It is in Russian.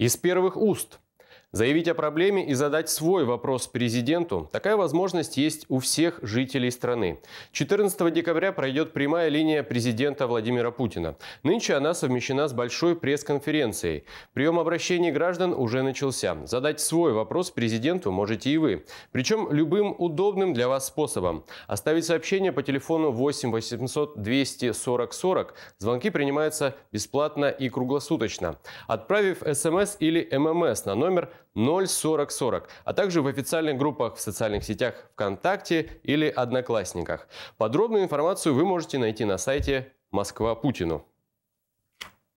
из первых уст. Заявить о проблеме и задать свой вопрос президенту – такая возможность есть у всех жителей страны. 14 декабря пройдет прямая линия президента Владимира Путина. Нынче она совмещена с большой пресс-конференцией. Прием обращений граждан уже начался. Задать свой вопрос президенту можете и вы. Причем любым удобным для вас способом. Оставить сообщение по телефону 8 800 240 40. Звонки принимаются бесплатно и круглосуточно. Отправив смс или ммс на номер 04040, а также в официальных группах в социальных сетях ВКонтакте или Одноклассниках. Подробную информацию вы можете найти на сайте «Москва Путину».